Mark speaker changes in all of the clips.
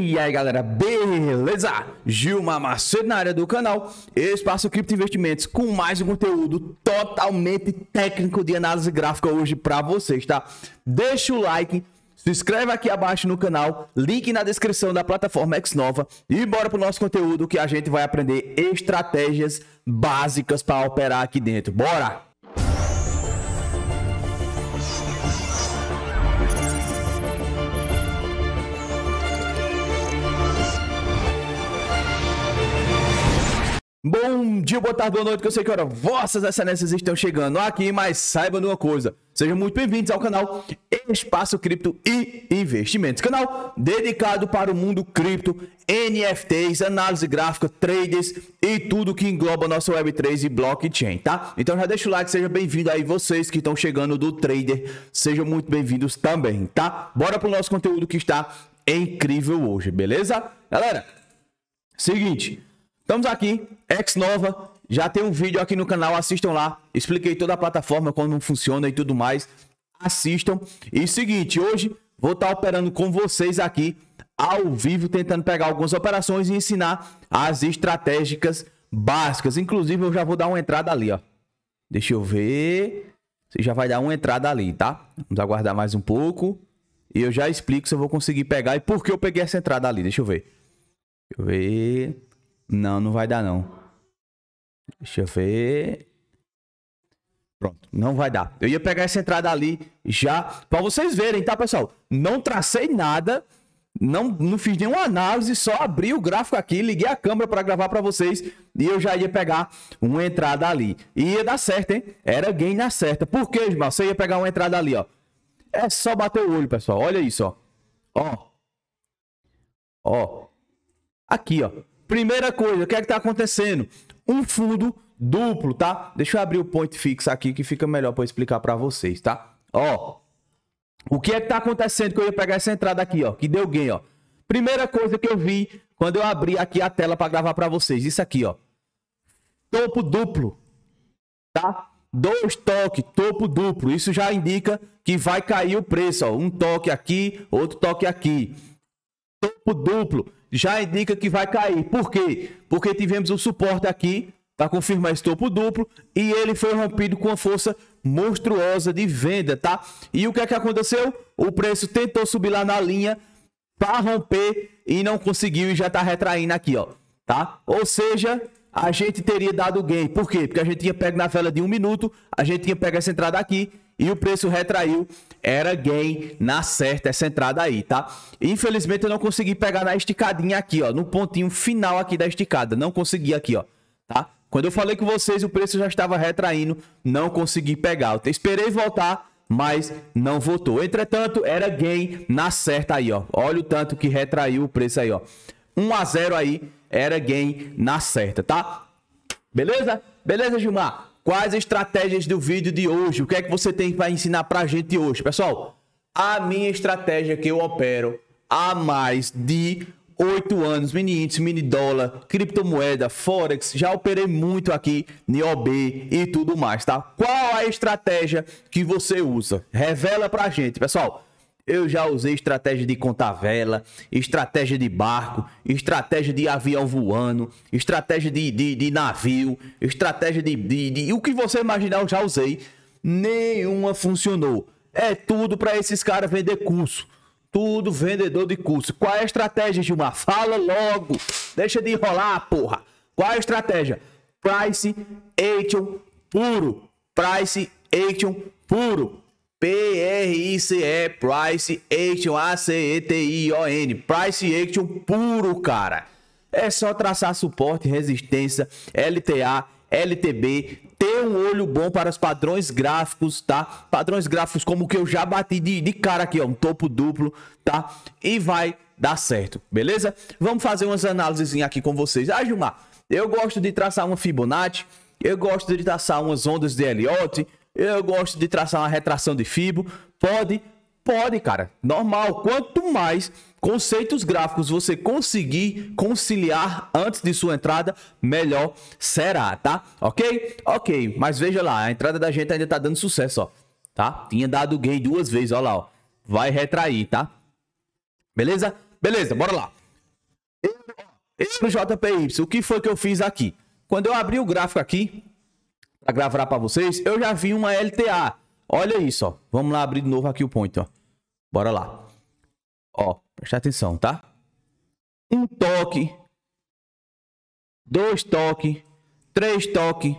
Speaker 1: E aí galera, beleza? Gilmar Macedo na área do canal Espaço Cripto Investimentos com mais um conteúdo totalmente técnico de análise gráfica hoje para vocês, tá? Deixa o like, se inscreve aqui abaixo no canal, link na descrição da plataforma Xnova e bora pro nosso conteúdo que a gente vai aprender estratégias básicas para operar aqui dentro. Bora! Bom dia, boa tarde, boa noite, que eu sei que hora vossas excelências estão chegando aqui, mas saiba de uma coisa, sejam muito bem-vindos ao canal Espaço Cripto e Investimentos, canal dedicado para o mundo cripto, NFTs, análise gráfica, traders e tudo que engloba nossa Web3 e blockchain, tá? Então já deixa o like, seja bem-vindo aí vocês que estão chegando do trader, sejam muito bem-vindos também, tá? Bora pro nosso conteúdo que está incrível hoje, beleza? Galera, seguinte... Estamos aqui, Ex Nova. Já tem um vídeo aqui no canal, assistam lá. Expliquei toda a plataforma, como funciona e tudo mais. Assistam. E seguinte, hoje vou estar tá operando com vocês aqui ao vivo, tentando pegar algumas operações e ensinar as estratégicas básicas. Inclusive, eu já vou dar uma entrada ali, ó. Deixa eu ver. Você já vai dar uma entrada ali, tá? Vamos aguardar mais um pouco. E eu já explico se eu vou conseguir pegar e por que eu peguei essa entrada ali. Deixa eu ver. Deixa eu ver. Não, não vai dar não. Deixa eu ver. Pronto, não vai dar. Eu ia pegar essa entrada ali já, para vocês verem, tá, pessoal? Não tracei nada, não, não fiz nenhuma análise, só abri o gráfico aqui, liguei a câmera para gravar para vocês e eu já ia pegar uma entrada ali. E ia dar certo, hein? Era gain na certa. Por quê, irmão? Você ia pegar uma entrada ali, ó. É só bater o olho, pessoal. Olha isso, ó. Ó. Ó. Aqui, ó. Primeira coisa, o que é que tá acontecendo? Um fundo duplo, tá? Deixa eu abrir o point fix aqui que fica melhor para explicar para vocês, tá? Ó, o que é que tá acontecendo que eu ia pegar essa entrada aqui, ó, que deu gain, ó. Primeira coisa que eu vi quando eu abri aqui a tela para gravar para vocês, isso aqui, ó. Topo duplo, tá? Dois toques, topo duplo. Isso já indica que vai cair o preço, ó. Um toque aqui, outro toque aqui. Topo duplo já indica que vai cair. Por quê? Porque tivemos um suporte aqui para confirmar esse topo duplo e ele foi rompido com uma força monstruosa de venda, tá? E o que é que aconteceu? O preço tentou subir lá na linha para romper e não conseguiu e já tá retraindo aqui, ó, tá? Ou seja, a gente teria dado gain. Por quê? Porque a gente tinha pego na vela de um minuto, a gente tinha pego essa entrada aqui e o preço retraiu. Era gain na certa essa entrada aí, tá? Infelizmente eu não consegui pegar na esticadinha aqui, ó, no pontinho final aqui da esticada, não consegui aqui, ó, tá? Quando eu falei com vocês, o preço já estava retraindo, não consegui pegar. Eu esperei voltar, mas não voltou. Entretanto, era gain na certa aí, ó. Olha o tanto que retraiu o preço aí, ó. 1 a 0 aí, era gain na certa, tá? Beleza? Beleza, Gilmar? quais estratégias do vídeo de hoje? O que é que você tem para ensinar para a gente hoje? Pessoal, a minha estratégia que eu opero há mais de 8 anos, mini índice, mini dólar, criptomoeda, forex, já operei muito aqui, NIOB e tudo mais, tá? Qual a estratégia que você usa? Revela para a gente, pessoal. Eu já usei estratégia de contavela, vela, estratégia de barco, estratégia de avião voando, estratégia de, de, de navio, estratégia de, de, de. O que você imaginar, eu já usei. Nenhuma funcionou. É tudo para esses caras vender curso. Tudo vendedor de curso. Qual é a estratégia, Gilmar? Fala logo. Deixa de enrolar, porra. Qual é a estratégia? Price action puro. Price action puro. P-R-I-C-E, Price Action, A-C-E-T-I-O-N, Price Action puro, cara. É só traçar suporte, resistência, LTA, LTB, ter um olho bom para os padrões gráficos, tá? Padrões gráficos como o que eu já bati de, de cara aqui, ó, um topo duplo, tá? E vai dar certo, beleza? Vamos fazer umas análises aqui com vocês. Ah, Gilmar, eu gosto de traçar uma Fibonacci, eu gosto de traçar umas ondas de Elliott, eu gosto de traçar uma retração de fibro. Pode, pode, cara. Normal. Quanto mais conceitos gráficos você conseguir conciliar antes de sua entrada, melhor será, tá? Ok? Ok. Mas veja lá, a entrada da gente ainda tá dando sucesso, ó. Tá? Tinha dado gay duas vezes, ó lá, ó. Vai retrair, tá? Beleza? Beleza, bora lá. Euro JPY, o que foi que eu fiz aqui? Quando eu abri o gráfico aqui, para gravar para vocês, eu já vi uma LTA. Olha isso, ó. Vamos lá abrir de novo aqui o point, ó. Bora lá. Ó, presta atenção, tá? Um toque, dois toques, três toques,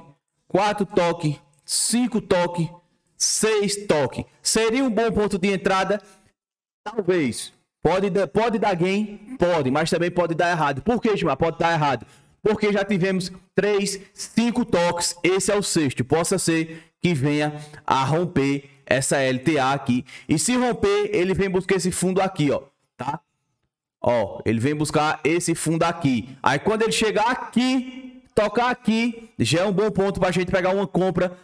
Speaker 1: quatro toques, cinco toques, seis toques. Seria um bom ponto de entrada? Talvez. Pode, pode dar gain? Pode, mas também pode dar errado. Por que, Gilmar? Pode dar errado porque já tivemos três, cinco toques. Esse é o sexto. Possa ser que venha a romper essa LTA aqui. E se romper, ele vem buscar esse fundo aqui, ó, tá? Ó, ele vem buscar esse fundo aqui. Aí quando ele chegar aqui, tocar aqui, já é um bom ponto para a gente pegar uma compra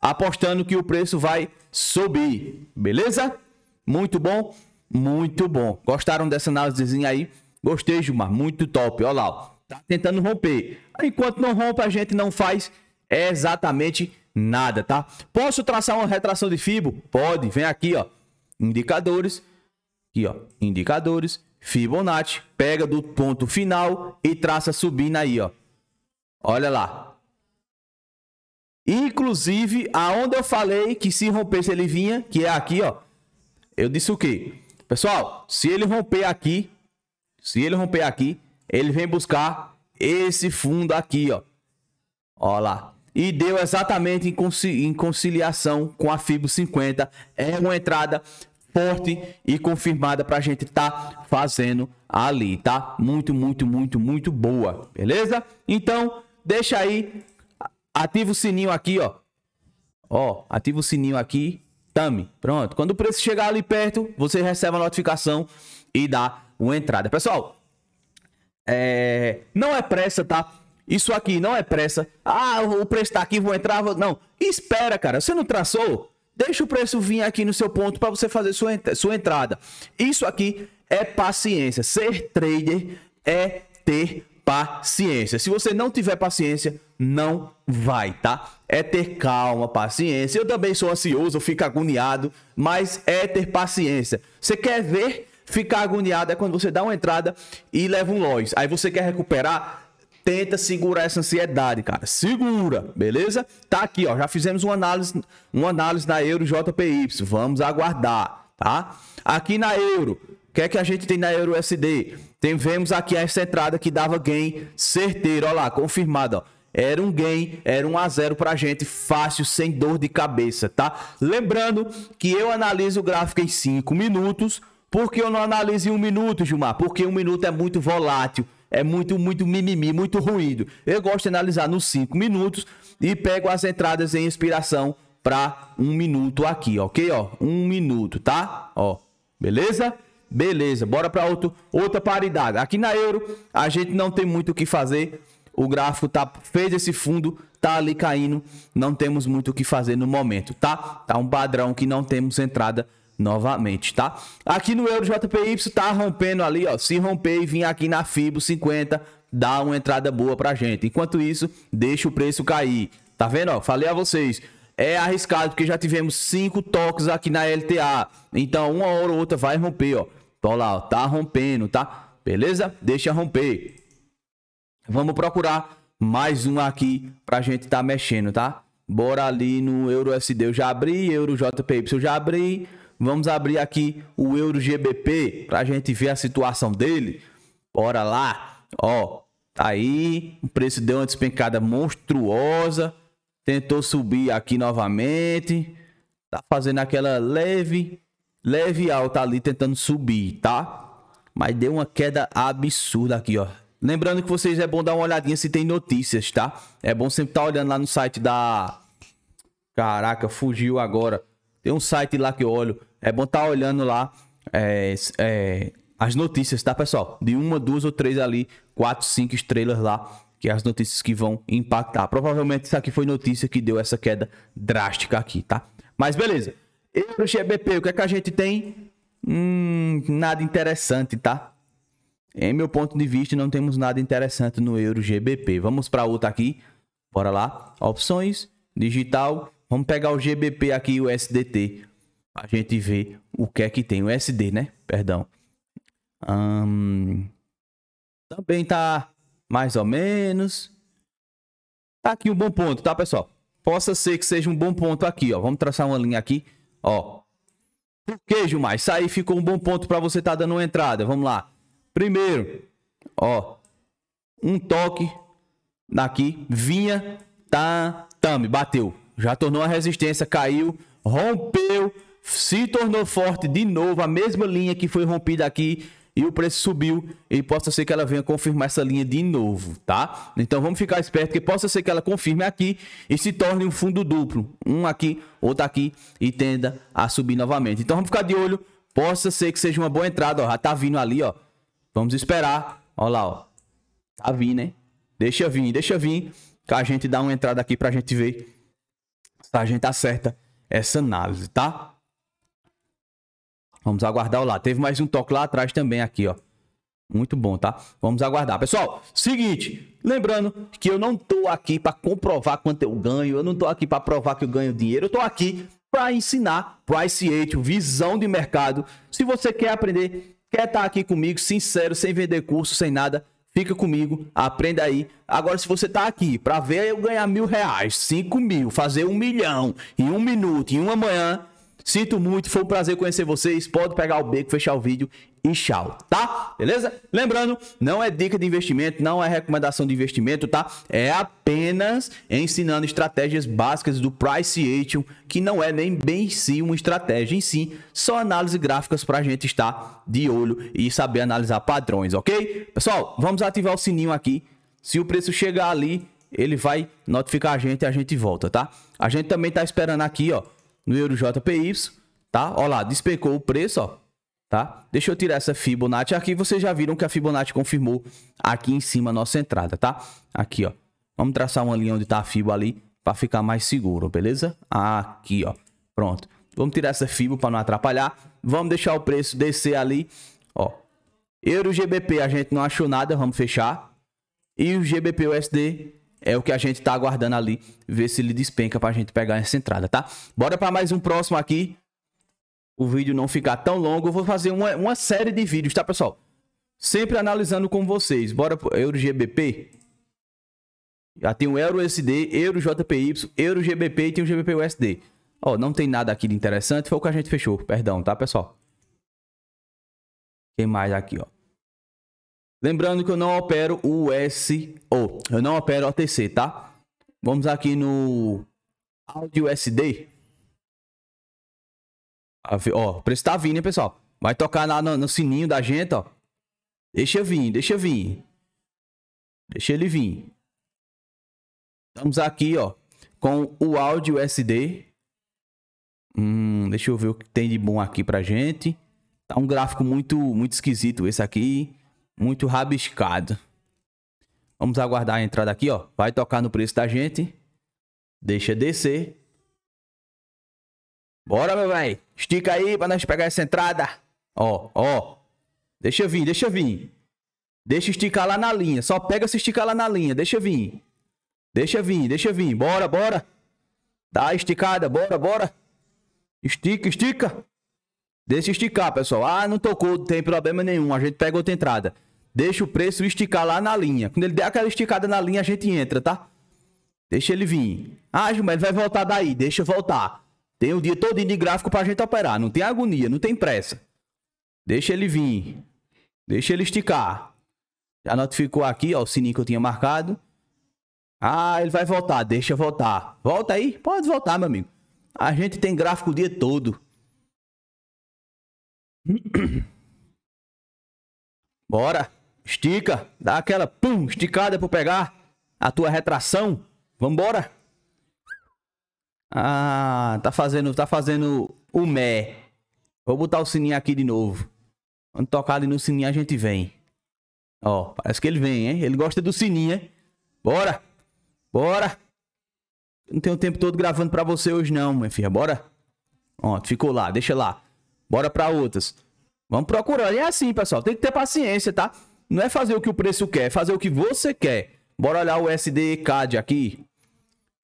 Speaker 1: apostando que o preço vai subir, beleza? Muito bom, muito bom. Gostaram dessa análisezinha aí? Gostei, Gilmar, muito top. Olha lá, ó. Tá tentando romper. Enquanto não rompe, a gente não faz exatamente nada, tá? Posso traçar uma retração de fibo? Pode, vem aqui, ó. Indicadores. Aqui, ó. Indicadores. Fibonacci. Pega do ponto final e traça subindo aí, ó. Olha lá. Inclusive, aonde eu falei que se rompesse ele vinha, que é aqui, ó. Eu disse o quê? Pessoal, se ele romper aqui, se ele romper aqui, ele vem buscar esse fundo aqui, ó. Ó lá. E deu exatamente em, em conciliação com a FIBO 50. É uma entrada forte e confirmada para a gente tá fazendo ali, tá? Muito, muito, muito, muito boa, beleza? Então, deixa aí, ativa o sininho aqui, ó. Ó, ativa o sininho aqui, tame, pronto. Quando o preço chegar ali perto, você recebe a notificação e dá uma entrada. Pessoal, é... Não é pressa, tá? Isso aqui não é pressa. Ah, o preço tá aqui, vou entrar. Vou... Não, espera, cara. Você não traçou? Deixa o preço vir aqui no seu ponto para você fazer sua, ent sua entrada. Isso aqui é paciência. Ser trader é ter paciência. Se você não tiver paciência, não vai, tá? É ter calma, paciência. Eu também sou ansioso, eu fico agoniado, mas é ter paciência. Você quer ver Ficar agoniado é quando você dá uma entrada e leva um loss. Aí você quer recuperar, tenta segurar essa ansiedade, cara. Segura, beleza? Tá aqui, ó. Já fizemos uma análise, uma análise na Euro JPY. Vamos aguardar, tá? Aqui na Euro, o que é que a gente tem na Euro USD? Tem, vemos aqui essa entrada que dava gain certeiro, Olha lá, confirmado, ó. Era um gain, era um a zero pra gente, fácil, sem dor de cabeça, tá? Lembrando que eu analiso o gráfico em 5 minutos, por que eu não analiso em um minuto, Gilmar? Porque um minuto é muito volátil, é muito, muito mimimi, muito ruído. Eu gosto de analisar nos cinco minutos e pego as entradas em inspiração para um minuto aqui, ok? Ó, um minuto, tá? Ó, beleza? Beleza, bora para outro, outra paridade. Aqui na Euro, a gente não tem muito o que fazer. O gráfico tá, fez esse fundo, tá ali caindo. Não temos muito o que fazer no momento, tá? Tá um padrão que não temos entrada novamente, tá? Aqui no Euro JPY tá rompendo ali, ó. Se romper e vir aqui na FIBO 50, dá uma entrada boa pra gente. Enquanto isso, deixa o preço cair. Tá vendo, ó? Falei a vocês. É arriscado porque já tivemos cinco toques aqui na LTA. Então, uma hora ou outra vai romper, ó. Tô então, lá, ó. Tá rompendo, tá? Beleza? Deixa romper. Vamos procurar mais um aqui pra gente tá mexendo, tá? Bora ali no Euro SD, eu já abri, Euro JPY eu já abri, Vamos abrir aqui o Euro GBP para a gente ver a situação dele. Bora lá. Ó, tá aí. O preço deu uma despencada monstruosa. Tentou subir aqui novamente. Tá fazendo aquela leve, leve alta ali, tentando subir, tá? Mas deu uma queda absurda aqui, ó. Lembrando que vocês é bom dar uma olhadinha se tem notícias, tá? É bom sempre estar tá olhando lá no site da. Caraca, fugiu agora. Tem um site lá que eu olho. É bom estar tá olhando lá é, é, as notícias, tá, pessoal? De uma, duas ou três ali, quatro, cinco estrelas lá, que é as notícias que vão impactar. Provavelmente isso aqui foi notícia que deu essa queda drástica aqui, tá? Mas beleza. Euro GBP, o que é que a gente tem? Hum, nada interessante, tá? Em meu ponto de vista, não temos nada interessante no Euro GBP. Vamos para outra aqui. Bora lá. Opções, digital. Vamos pegar o GBP aqui o SDT a gente vê o que é que tem. O SD, né? Perdão. também tá mais ou menos. Tá aqui um bom ponto, tá, pessoal? Possa ser que seja um bom ponto aqui, ó. Vamos traçar uma linha aqui, ó. Por que, Gilmar? Isso aí ficou um bom ponto para você tá dando uma entrada. Vamos lá. Primeiro, ó. Um toque daqui. Vinha, tá, tame, bateu. Já tornou a resistência, caiu, rompeu se tornou forte de novo, a mesma linha que foi rompida aqui e o preço subiu e possa ser que ela venha confirmar essa linha de novo, tá? Então vamos ficar esperto que possa ser que ela confirme aqui e se torne um fundo duplo, um aqui, outro aqui e tenda a subir novamente. Então vamos ficar de olho, possa ser que seja uma boa entrada, ó, já tá vindo ali, ó. Vamos esperar, ó lá, ó. Tá vindo, hein? Deixa vir, deixa vir, que a gente dá uma entrada aqui pra gente ver se a gente acerta essa análise, tá? Vamos aguardar o lá. Teve mais um toque lá atrás também aqui, ó. Muito bom, tá? Vamos aguardar. Pessoal, seguinte, lembrando que eu não tô aqui para comprovar quanto eu ganho, eu não tô aqui para provar que eu ganho dinheiro, eu tô aqui para ensinar Price 8, visão de mercado. Se você quer aprender, quer estar tá aqui comigo, sincero, sem vender curso, sem nada, fica comigo, aprenda aí. Agora, se você tá aqui para ver eu ganhar mil reais, cinco mil, fazer um milhão em um minuto, em uma manhã, Sinto muito, foi um prazer conhecer vocês. Pode pegar o beco, fechar o vídeo e tchau, tá? Beleza? Lembrando, não é dica de investimento, não é recomendação de investimento, tá? É apenas ensinando estratégias básicas do price action, que não é nem bem sim uma estratégia em si, só análise gráficas para a gente estar de olho e saber analisar padrões, ok? Pessoal, vamos ativar o sininho aqui. Se o preço chegar ali, ele vai notificar a gente e a gente volta, tá? A gente também tá esperando aqui, ó no euro JPY, tá? Olha lá, despecou o preço, ó, tá? Deixa eu tirar essa Fibonacci aqui, vocês já viram que a Fibonacci confirmou aqui em cima a nossa entrada, tá? Aqui, ó. Vamos traçar uma linha onde tá a Fibo ali para ficar mais seguro, beleza? Aqui, ó. Pronto. Vamos tirar essa Fibo para não atrapalhar. Vamos deixar o preço descer ali, ó. Euro GBP a gente não achou nada, vamos fechar. E o GBP USD é o que a gente tá aguardando ali, ver se ele despenca pra gente pegar essa entrada, tá? Bora pra mais um próximo aqui. O vídeo não ficar tão longo, eu vou fazer uma, uma série de vídeos, tá, pessoal? Sempre analisando com vocês. Bora pro Euro GBP. Já tem o Euro USD, Euro JPY, Euro GBP e tem o GBP USD. Ó, não tem nada aqui de interessante, foi o que a gente fechou, perdão, tá, pessoal? Tem mais aqui, ó. Lembrando que eu não opero o SO. Eu não opero OTC, tá? Vamos aqui no áudio SD. Ó, o preço tá vindo, hein, pessoal? Vai tocar lá no, no sininho da gente, ó. Deixa vir, deixa vir. Deixa ele vir. Estamos aqui, ó, com o áudio SD. Hum, deixa eu ver o que tem de bom aqui pra gente. Tá um gráfico muito muito esquisito esse aqui. Muito rabiscado. Vamos aguardar a entrada aqui, ó. Vai tocar no preço da gente. Deixa descer. Bora, meu velho. Estica aí pra nós pegar essa entrada. Ó, ó. Deixa vir, deixa vir. Deixa esticar lá na linha. Só pega se esticar lá na linha. Deixa vir. Deixa vir, deixa vir. Bora, bora. Dá esticada, bora, bora. Estica, estica. Deixa esticar, pessoal. Ah, não tocou, não tem problema nenhum. A gente pega outra entrada. Deixa o preço esticar lá na linha. Quando ele der aquela esticada na linha, a gente entra, tá? Deixa ele vir. Ah, ele vai voltar daí. Deixa voltar. Tem o dia todo de gráfico pra gente operar. Não tem agonia, não tem pressa. Deixa ele vir. Deixa ele esticar. Já notificou aqui, ó, o sininho que eu tinha marcado. Ah, ele vai voltar. Deixa voltar. Volta aí? Pode voltar, meu amigo. A gente tem gráfico o dia todo. Bora. Estica, dá aquela pum, esticada para pegar a tua retração. Vambora. Ah, tá fazendo, tá fazendo o mé. Vou botar o sininho aqui de novo. Quando tocar ali no sininho a gente vem. Ó, parece que ele vem, hein? Ele gosta do sininho, hein? Bora. Bora. Não tenho o tempo todo gravando para você hoje não, minha filha. Bora. Pronto, ficou lá, deixa lá. Bora para outras. Vamos procurando. E é assim, pessoal. Tem que ter paciência, tá? Não é fazer o que o preço quer, é fazer o que você quer. Bora olhar o SDCAD aqui.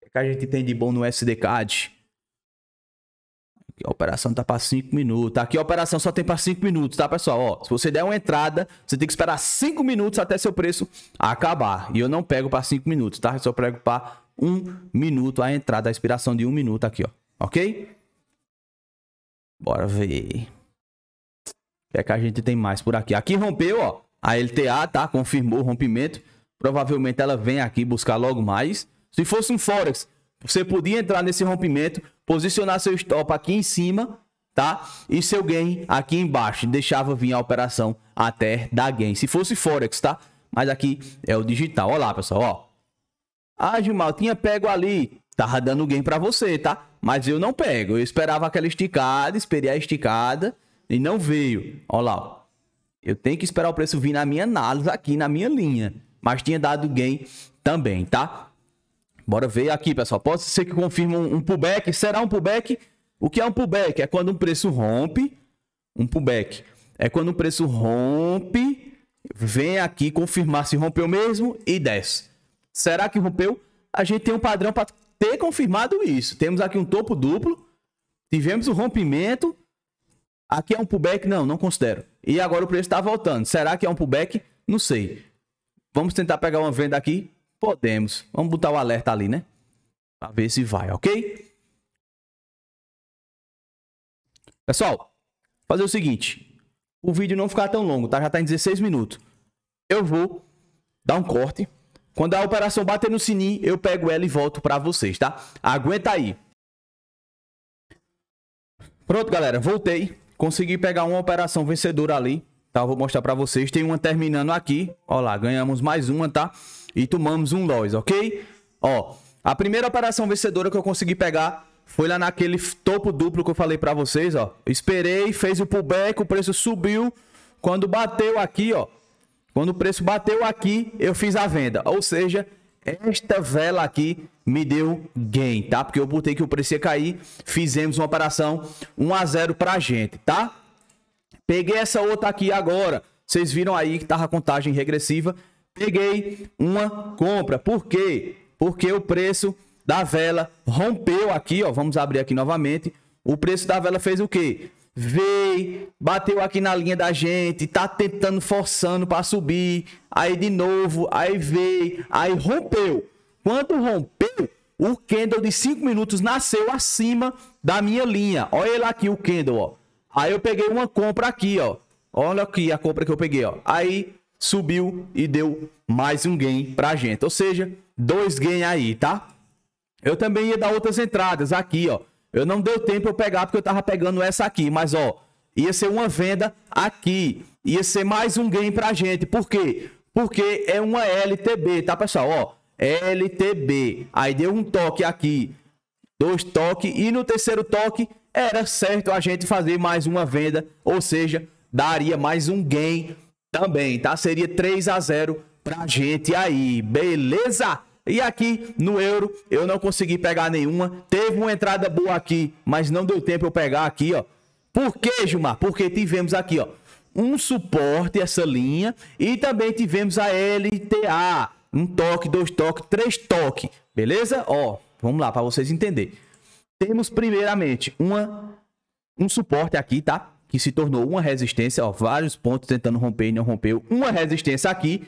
Speaker 1: O é que a gente tem de bom no SDCAD? Aqui, a operação tá para 5 minutos. Tá aqui a operação só tem para 5 minutos, tá, pessoal? Ó, se você der uma entrada, você tem que esperar 5 minutos até seu preço acabar. E eu não pego para 5 minutos, tá? Eu só pego para 1 um minuto a entrada, a expiração de 1 um minuto aqui, ó. Ok? Bora ver. O que é que a gente tem mais por aqui? Aqui rompeu, ó. A LTA, tá? Confirmou o rompimento. Provavelmente ela vem aqui buscar logo mais. Se fosse um Forex, você podia entrar nesse rompimento, posicionar seu stop aqui em cima, tá? E seu gain aqui embaixo. Deixava vir a operação até dar gain. Se fosse Forex, tá? Mas aqui é o digital. Olha lá, pessoal, ó. Ah, Gilmar, tinha pego ali. Tava dando gain para você, tá? Mas eu não pego. Eu esperava aquela esticada, esperei a esticada e não veio. Olha lá, ó. Eu tenho que esperar o preço vir na minha análise aqui, na minha linha. Mas tinha dado gain também, tá? Bora ver aqui, pessoal. Pode ser que confirme um, um pullback. Será um pullback? O que é um pullback? É quando um preço rompe. Um pullback é quando o um preço rompe, vem aqui confirmar se rompeu mesmo e desce. Será que rompeu? A gente tem um padrão para ter confirmado isso. Temos aqui um topo duplo, tivemos o um rompimento, Aqui é um pullback? Não, não considero. E agora o preço está voltando. Será que é um pullback? Não sei. Vamos tentar pegar uma venda aqui? Podemos. Vamos botar o alerta ali, né? A ver se vai, ok? Pessoal, fazer o seguinte. O vídeo não ficar tão longo, tá? Já tá em 16 minutos. Eu vou dar um corte. Quando a operação bater no sininho, eu pego ela e volto pra vocês, tá? Aguenta aí. Pronto, galera. Voltei. Consegui pegar uma operação vencedora ali, tá? Eu vou mostrar para vocês. Tem uma terminando aqui. Ó lá, ganhamos mais uma, tá? E tomamos um loss, ok? Ó, a primeira operação vencedora que eu consegui pegar foi lá naquele topo duplo que eu falei para vocês, ó. Esperei, fez o pullback, o preço subiu. Quando bateu aqui, ó. Quando o preço bateu aqui, eu fiz a venda. Ou seja, esta vela aqui me deu gain, tá? Porque eu botei que o preço ia cair, fizemos uma operação 1 a 0 pra gente, tá? Peguei essa outra aqui agora. Vocês viram aí que tava contagem regressiva. Peguei uma compra. Por quê? Porque o preço da vela rompeu aqui, ó. Vamos abrir aqui novamente. O preço da vela fez o quê? veio, bateu aqui na linha da gente, tá tentando, forçando para subir, aí de novo, aí veio, aí rompeu. Quando rompeu, o candle de 5 minutos nasceu acima da minha linha. Olha lá aqui o candle, ó. Aí eu peguei uma compra aqui, ó. Olha aqui a compra que eu peguei, ó. Aí subiu e deu mais um gain pra gente. Ou seja, dois gain aí, tá? Eu também ia dar outras entradas aqui, ó. Eu não deu tempo eu pegar porque eu tava pegando essa aqui, mas ó, ia ser uma venda aqui, ia ser mais um gain pra gente. Por quê? Porque é uma LTB, tá pessoal? Ó, LTB. Aí deu um toque aqui, dois toques e no terceiro toque era certo a gente fazer mais uma venda, ou seja, daria mais um gain também, tá? Seria 3 a 0 pra gente aí, beleza? E aqui no euro eu não consegui pegar nenhuma. Teve uma entrada boa aqui, mas não deu tempo eu pegar aqui, ó. Por quê, Gilmar? Porque tivemos aqui, ó, um suporte essa linha e também tivemos a LTA, um toque, dois toques, três toques, beleza? Ó, vamos lá para vocês entenderem. Temos primeiramente uma um suporte aqui, tá? Que se tornou uma resistência, ó, vários pontos tentando romper e não rompeu. Uma resistência aqui,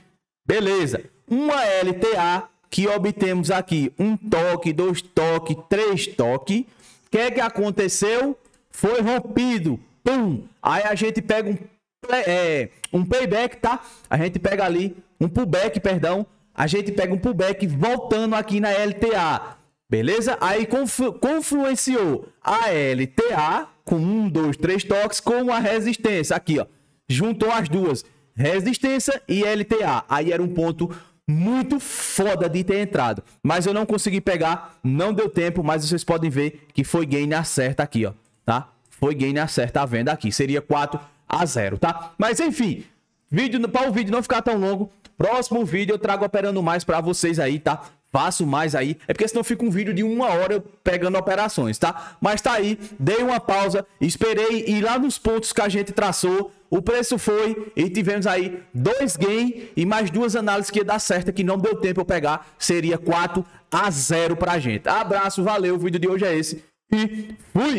Speaker 1: beleza? Uma LTA que obtemos aqui um toque, dois toques, três toques. O que é que aconteceu? Foi rompido. Pum! Aí a gente pega um, é, um payback, tá? A gente pega ali um pullback, perdão. A gente pega um pullback voltando aqui na LTA. Beleza? Aí conflu confluenciou a LTA com um, dois, três toques com a resistência. Aqui, ó. Juntou as duas. Resistência e LTA. Aí era um ponto muito foda de ter entrado. Mas eu não consegui pegar, não deu tempo, mas vocês podem ver que foi gain acerta aqui, ó, tá? Foi gain acerta a venda aqui, seria 4 a 0, tá? Mas enfim, vídeo para o vídeo não ficar tão longo, próximo vídeo eu trago operando mais para vocês aí, tá? Faço mais aí, é porque senão fica um vídeo de uma hora eu pegando operações, tá? Mas tá aí, dei uma pausa, esperei ir lá nos pontos que a gente traçou o preço foi e tivemos aí dois gains e mais duas análises que ia dar certo, que não deu tempo eu pegar, seria 4 a 0 pra gente. Abraço, valeu, o vídeo de hoje é esse e fui!